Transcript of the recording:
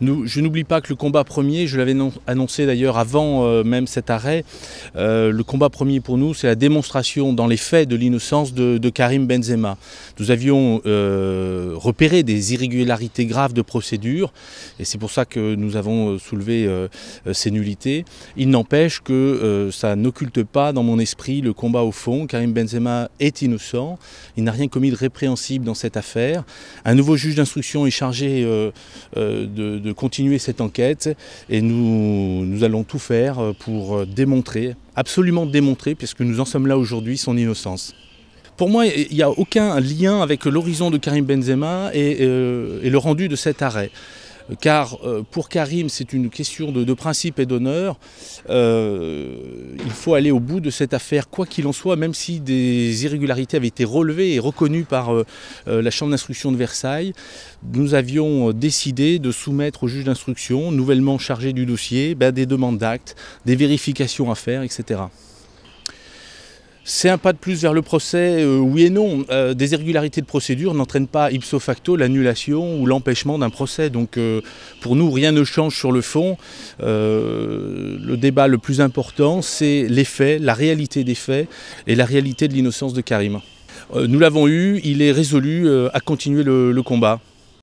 je n'oublie pas que le combat premier, je l'avais annoncé d'ailleurs avant euh, même cet arrêt, euh, le combat premier pour nous, c'est la démonstration dans les faits de l'innocence de, Karim Benzema. Nous avions euh, repéré des irrégularités graves de procédure, et c'est pour ça que nous avons soulevé ces nullités. Il n'empêche que ça n'occulte pas dans mon esprit le combat au fond. Karim Benzema est innocent, il n'a rien commis de répréhensible dans cette affaire. Un nouveau juge d'instruction est chargé de de continuer cette enquête et nous, nous allons tout faire pour démontrer, absolument démontrer, puisque nous en sommes là aujourd'hui, son innocence pour moi, il n'y a aucun lien avec l'horizon de Karim Benzema et, euh, le rendu de cet arrêt. Car euh, pour Karim, c'est une question de, de principe et d'honneur. Euh, il faut aller au bout de cette affaire, quoi qu'il en soit, même si des irrégularités avaient été relevées et reconnues par euh, euh, la Chambre d'instruction de Versailles. Nous avions euh, décidé de soumettre au juge d'instruction, nouvellement chargé du dossier, ben, des demandes d'actes, des vérifications à faire, etc. C'est un pas de plus vers le procès, euh, oui et non. Euh, des irrégularités de procédure n'entraînent pas ipso facto l'annulation ou l'empêchement d'un procès. Donc euh, pour nous, rien ne change sur le fond. le débat le plus important, c'est les faits, la réalité des faits et la réalité de l'innocence de Karim. nous l'avons eu, il est résolu à continuer le combat.